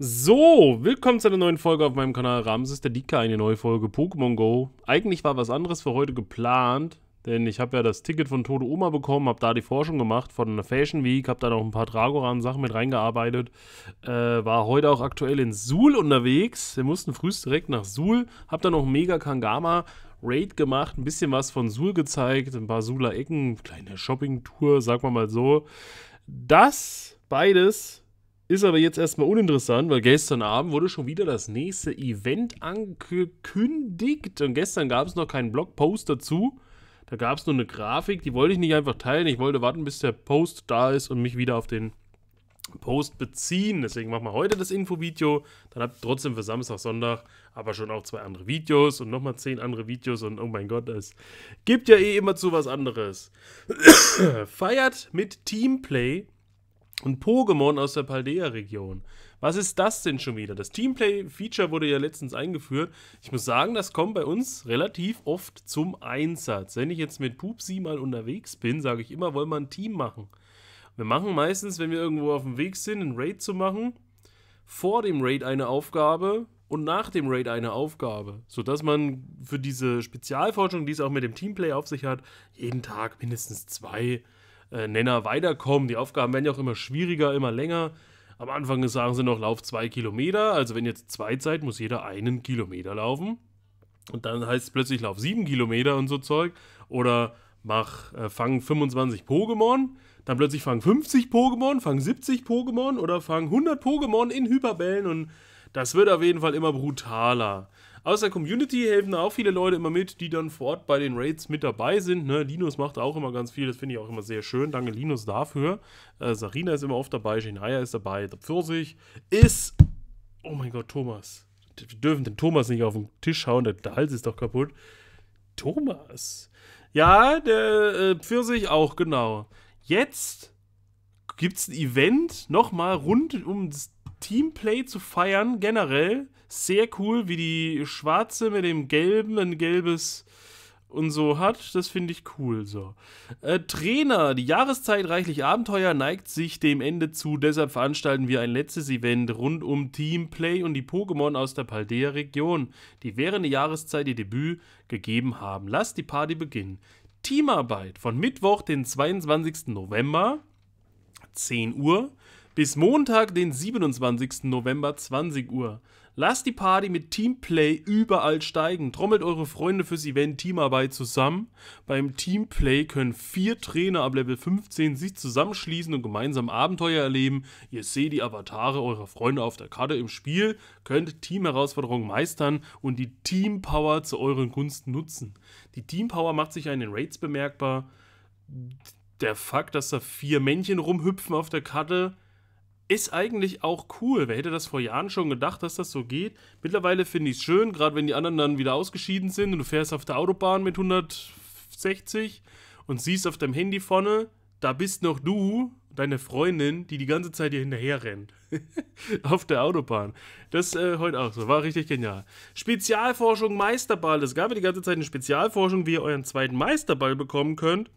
So, willkommen zu einer neuen Folge auf meinem Kanal Ramses der Dika, eine neue Folge Pokémon Go. Eigentlich war was anderes für heute geplant, denn ich habe ja das Ticket von Tode Oma bekommen, habe da die Forschung gemacht von einer Fashion Week, habe da noch ein paar Dragoran-Sachen mit reingearbeitet, äh, war heute auch aktuell in Suhl unterwegs, wir mussten frühst direkt nach Suhl, habe da noch Mega Kangama Raid gemacht, ein bisschen was von Suhl gezeigt, ein paar Suhler Ecken, kleine Shopping-Tour, sagen wir mal so. Das beides ist aber jetzt erstmal uninteressant, weil gestern Abend wurde schon wieder das nächste Event angekündigt. Und gestern gab es noch keinen Blogpost dazu. Da gab es nur eine Grafik, die wollte ich nicht einfach teilen. Ich wollte warten, bis der Post da ist und mich wieder auf den Post beziehen. Deswegen machen wir heute das Infovideo. Dann habt ihr trotzdem für Samstag, Sonntag aber schon auch zwei andere Videos und nochmal zehn andere Videos. Und oh mein Gott, es gibt ja eh immer zu was anderes. Feiert mit Teamplay und Pokémon aus der Paldea-Region. Was ist das denn schon wieder? Das Teamplay-Feature wurde ja letztens eingeführt. Ich muss sagen, das kommt bei uns relativ oft zum Einsatz. Wenn ich jetzt mit Pupsi mal unterwegs bin, sage ich immer, wollen wir ein Team machen. Wir machen meistens, wenn wir irgendwo auf dem Weg sind, ein Raid zu machen, vor dem Raid eine Aufgabe und nach dem Raid eine Aufgabe, sodass man für diese Spezialforschung, die es auch mit dem Teamplay auf sich hat, jeden Tag mindestens zwei äh, Nenner weiterkommen. Die Aufgaben werden ja auch immer schwieriger, immer länger. Am Anfang sagen sie noch, lauf zwei Kilometer. Also wenn jetzt zwei seid, muss jeder einen Kilometer laufen. Und dann heißt es plötzlich, lauf sieben Kilometer und so Zeug. Oder mach, äh, fang 25 Pokémon. Dann plötzlich fang 50 Pokémon, fang 70 Pokémon oder fang 100 Pokémon in Hyperbällen. Und das wird auf jeden Fall immer brutaler. Aus der Community helfen da auch viele Leute immer mit, die dann vor Ort bei den Raids mit dabei sind. Ne? Linus macht auch immer ganz viel, das finde ich auch immer sehr schön. Danke Linus dafür. Äh, Sarina ist immer oft dabei, Shinaya ist dabei, der Pfirsich ist... Oh mein Gott, Thomas. Wir dürfen den Thomas nicht auf den Tisch hauen, der Hals ist doch kaputt. Thomas. Ja, der äh, Pfirsich auch, genau. Jetzt gibt es ein Event nochmal rund um das Teamplay zu feiern, generell sehr cool, wie die schwarze mit dem gelben ein gelbes und so hat. Das finde ich cool so. Äh, Trainer, die Jahreszeit reichlich Abenteuer neigt sich dem Ende zu. Deshalb veranstalten wir ein letztes Event rund um Teamplay und die Pokémon aus der Paldea-Region, die während der Jahreszeit ihr Debüt gegeben haben. Lasst die Party beginnen. Teamarbeit von Mittwoch, den 22. November, 10 Uhr, bis Montag, den 27. November, 20 Uhr. Lasst die Party mit Teamplay überall steigen. Trommelt eure Freunde fürs Event Teamarbeit zusammen. Beim Teamplay können vier Trainer ab Level 15 sich zusammenschließen und gemeinsam Abenteuer erleben. Ihr seht die Avatare eurer Freunde auf der Karte im Spiel, könnt Teamherausforderungen meistern und die Teampower zu euren Gunsten nutzen. Die Teampower macht sich an den Raids bemerkbar. Der Fakt, dass da vier Männchen rumhüpfen auf der Karte, ist eigentlich auch cool. Wer hätte das vor Jahren schon gedacht, dass das so geht? Mittlerweile finde ich es schön, gerade wenn die anderen dann wieder ausgeschieden sind und du fährst auf der Autobahn mit 160 und siehst auf deinem Handy vorne, da bist noch du, deine Freundin, die die ganze Zeit dir hinterher rennt. auf der Autobahn. Das äh, heute auch so. War richtig genial. Spezialforschung Meisterball. Es gab ja die ganze Zeit eine Spezialforschung, wie ihr euren zweiten Meisterball bekommen könnt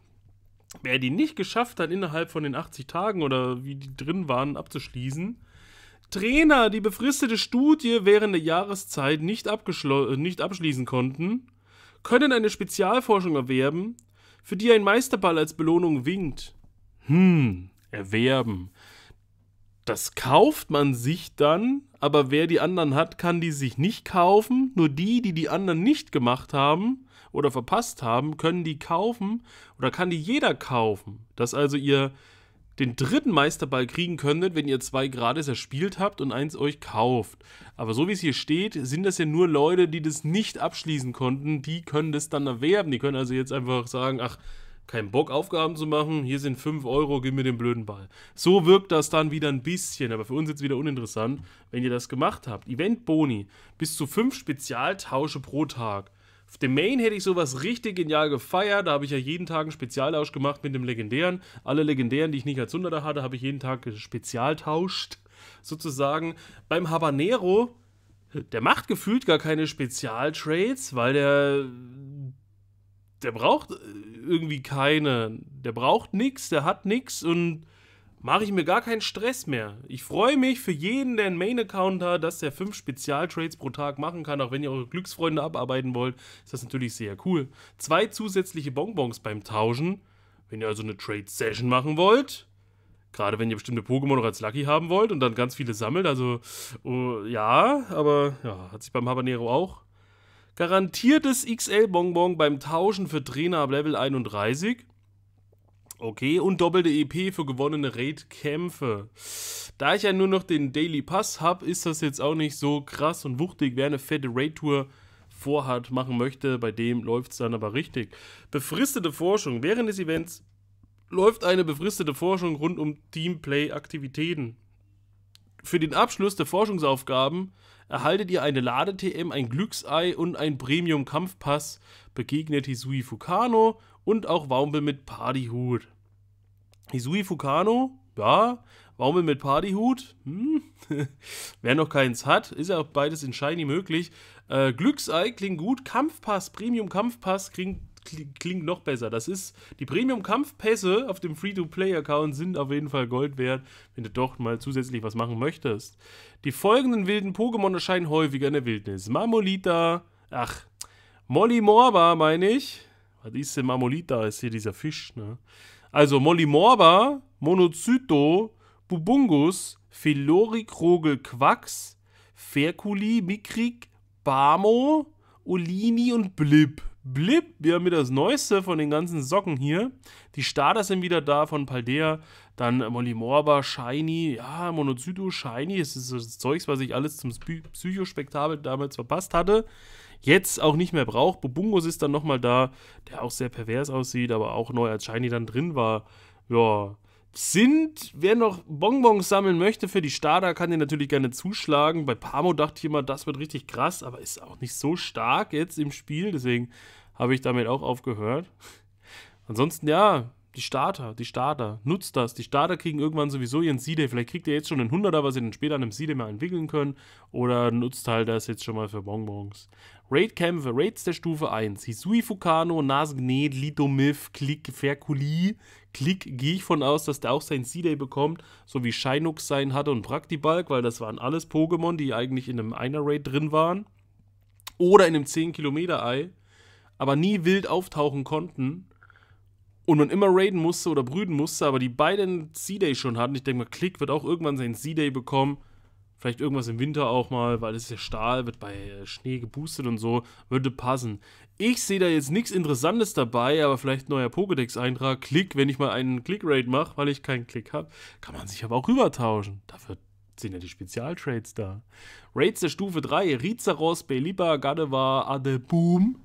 wer die nicht geschafft hat, innerhalb von den 80 Tagen oder wie die drin waren, abzuschließen, Trainer, die befristete Studie während der Jahreszeit nicht, äh, nicht abschließen konnten, können eine Spezialforschung erwerben, für die ein Meisterball als Belohnung winkt. Hm, erwerben. Das kauft man sich dann, aber wer die anderen hat, kann die sich nicht kaufen. Nur die, die die anderen nicht gemacht haben, oder verpasst haben, können die kaufen oder kann die jeder kaufen. Dass also ihr den dritten Meisterball kriegen könntet, wenn ihr zwei Grades erspielt habt und eins euch kauft. Aber so wie es hier steht, sind das ja nur Leute, die das nicht abschließen konnten, die können das dann erwerben. Die können also jetzt einfach sagen, ach, keinen Bock, Aufgaben zu machen, hier sind 5 Euro, gib mir den blöden Ball. So wirkt das dann wieder ein bisschen, aber für uns jetzt wieder uninteressant, wenn ihr das gemacht habt. Eventboni, bis zu 5 Spezialtausche pro Tag. Auf dem Main hätte ich sowas richtig genial gefeiert. Da habe ich ja jeden Tag einen Spezialtausch gemacht mit dem Legendären. Alle Legendären, die ich nicht als Sunderer hatte, habe ich jeden Tag spezialtauscht, sozusagen. Beim Habanero, der macht gefühlt gar keine Spezialtrades, weil der. Der braucht irgendwie keine. Der braucht nichts, der hat nichts und mache ich mir gar keinen Stress mehr. Ich freue mich für jeden, der einen Main-Account hat, dass der fünf Spezialtrades pro Tag machen kann. Auch wenn ihr eure Glücksfreunde abarbeiten wollt, ist das natürlich sehr cool. Zwei zusätzliche Bonbons beim Tauschen. Wenn ihr also eine Trade-Session machen wollt, gerade wenn ihr bestimmte Pokémon noch als Lucky haben wollt und dann ganz viele sammelt, also uh, ja, aber ja, hat sich beim Habanero auch. Garantiertes XL-Bonbon beim Tauschen für Trainer ab Level 31. Okay, und doppelte EP für gewonnene Raid-Kämpfe. Da ich ja nur noch den Daily Pass habe, ist das jetzt auch nicht so krass und wuchtig. Wer eine fette Raid-Tour vorhat, machen möchte, bei dem läuft es dann aber richtig. Befristete Forschung. Während des Events läuft eine befristete Forschung rund um Teamplay-Aktivitäten. Für den Abschluss der Forschungsaufgaben erhaltet ihr eine Lade-TM, ein Glücksei und ein Premium-Kampfpass. Begegnet Hisui Fukano und auch Waumbel mit Partyhut. Hisui Fukano, ja, Waumbel mit Partyhut, hm. wer noch keins hat, ist ja auch beides in Shiny möglich. Äh, Glücksei klingt gut, Kampfpass, Premium Kampfpass klingt, klingt noch besser. Das ist, die Premium-Kampfpässe auf dem Free-to-Play-Account sind auf jeden Fall Gold wert, wenn du doch mal zusätzlich was machen möchtest. Die folgenden wilden Pokémon erscheinen häufiger in der Wildnis. Marmolita, ach, Molly Morba, meine ich. Was ah, ist denn Marmolita? Ist hier dieser Fisch, ne? Also Molimorba, Monozyto, Bubungus, Philorikrogel Quax, Ferculi, Mikrik, Bamo, Olini und Blip. Blip, wir haben wieder das Neueste von den ganzen Socken hier. Die Starter sind wieder da von Paldea. Dann Molimorba, Shiny, ja, Monozyto, Shiny. Das ist das Zeugs, was ich alles zum Psychospektabel damals verpasst hatte jetzt auch nicht mehr braucht. Bobungos ist dann nochmal da, der auch sehr pervers aussieht, aber auch neu als Shiny dann drin war. Ja, sind, wer noch Bonbons sammeln möchte für die Starter, kann den natürlich gerne zuschlagen. Bei Pamo dachte ich immer, das wird richtig krass, aber ist auch nicht so stark jetzt im Spiel, deswegen habe ich damit auch aufgehört. Ansonsten ja, die Starter, die Starter, nutzt das. Die Starter kriegen irgendwann sowieso ihren C-Day. Vielleicht kriegt ihr jetzt schon einen 100er, was ihr dann später an einem C-Day mal entwickeln könnt. Oder nutzt halt das jetzt schon mal für Bonbons. Raid-Kämpfe, Raids der Stufe 1. Hisui Fukano, Nasgnet, Lidomif, Klick, Ferkuli. Klick gehe ich von aus, dass der auch seinen C-Day bekommt, so wie Shinux sein hatte und Praktibalk, weil das waren alles Pokémon, die eigentlich in einem Einer-Raid drin waren. Oder in einem 10-Kilometer-Ei, aber nie wild auftauchen konnten und man immer raiden musste oder brüden musste, aber die beiden C-Day schon hatten. Ich denke mal, Click wird auch irgendwann seinen C-Day bekommen. Vielleicht irgendwas im Winter auch mal, weil es ist ja Stahl, wird bei äh, Schnee geboostet und so, würde passen. Ich sehe da jetzt nichts Interessantes dabei, aber vielleicht neuer Pokédex-Eintrag. Klick, wenn ich mal einen Click-Raid mache, weil ich keinen Klick habe, kann man sich aber auch rübertauschen. Dafür sind ja die Spezialtrades da. Raids der Stufe 3, Rizaros, Beliba, Gardevoir, Adeboom.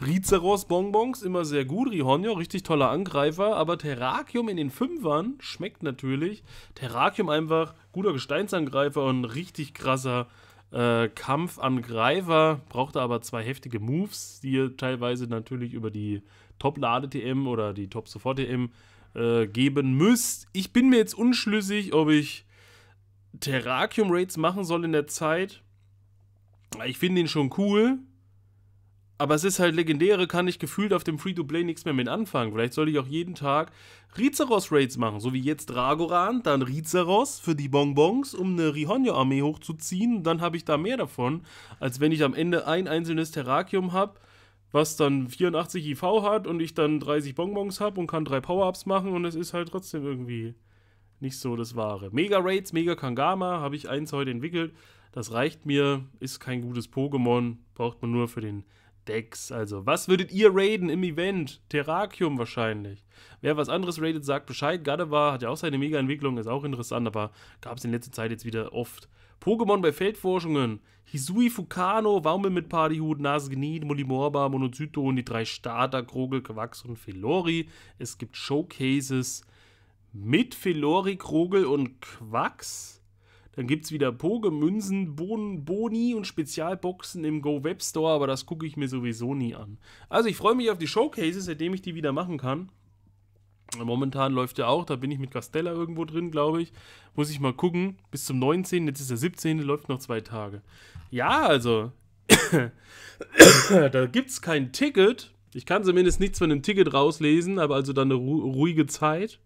Rizeros Bonbons, immer sehr gut. Rihonjo, richtig toller Angreifer. Aber Terrakium in den Fünfern schmeckt natürlich. Terrakium einfach guter Gesteinsangreifer und richtig krasser äh, Kampfangreifer. Brauchte aber zwei heftige Moves, die ihr teilweise natürlich über die Top-Lade-TM oder die Top-Support-TM äh, geben müsst. Ich bin mir jetzt unschlüssig, ob ich Terrakium-Raids machen soll in der Zeit. Ich finde ihn schon cool. Aber es ist halt legendäre, kann ich gefühlt auf dem Free-to-Play nichts mehr mit anfangen. Vielleicht sollte ich auch jeden Tag Rizeros-Raids machen, so wie jetzt Dragoran, dann Rizeros für die Bonbons, um eine Rihonja-Armee hochzuziehen. Dann habe ich da mehr davon, als wenn ich am Ende ein einzelnes Terrakium habe, was dann 84 IV hat und ich dann 30 Bonbons habe und kann drei Power-Ups machen und es ist halt trotzdem irgendwie nicht so das Wahre. Mega Raids, Mega Kangama, habe ich eins heute entwickelt. Das reicht mir, ist kein gutes Pokémon, braucht man nur für den Decks. Also, was würdet ihr raiden im Event? Terrakium wahrscheinlich. Wer was anderes raidet, sagt Bescheid. Gardevoir hat ja auch seine Mega-Entwicklung, ist auch interessant, aber gab es in letzter Zeit jetzt wieder oft. Pokémon bei Feldforschungen. Hisui Fukano, Waumel mit Partyhut, Nasgnied, Molimorba, Monozyto und die drei Starter, Krogel, Quax und Felori. Es gibt Showcases mit Felori, Krogel und Quax. Dann gibt es wieder Poge, Münzen, Bohnen, Boni und Spezialboxen im Go Web Store, aber das gucke ich mir sowieso nie an. Also ich freue mich auf die Showcases, seitdem ich die wieder machen kann. Momentan läuft ja auch, da bin ich mit Castella irgendwo drin, glaube ich. Muss ich mal gucken. Bis zum 19. Jetzt ist der 17. läuft noch zwei Tage. Ja, also. da gibt es kein Ticket. Ich kann zumindest nichts von einem Ticket rauslesen, aber also dann eine ru ruhige Zeit.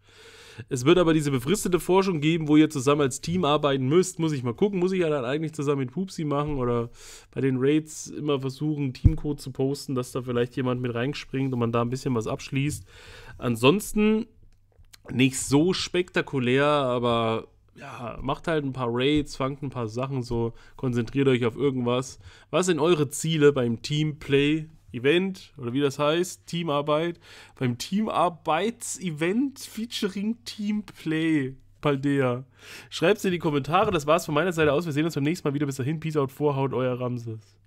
Es wird aber diese befristete Forschung geben, wo ihr zusammen als Team arbeiten müsst. Muss ich mal gucken, muss ich ja dann eigentlich zusammen mit Pupsi machen oder bei den Raids immer versuchen, Teamcode zu posten, dass da vielleicht jemand mit reinspringt und man da ein bisschen was abschließt. Ansonsten nicht so spektakulär, aber ja, macht halt ein paar Raids, fangt ein paar Sachen so, konzentriert euch auf irgendwas. Was sind eure Ziele beim Teamplay? Event oder wie das heißt, Teamarbeit, beim Teamarbeitsevent featuring Teamplay. Paldea. Schreibt es in die Kommentare. Das war's von meiner Seite aus. Wir sehen uns beim nächsten Mal wieder. Bis dahin. Peace out. Vorhaut, euer Ramses.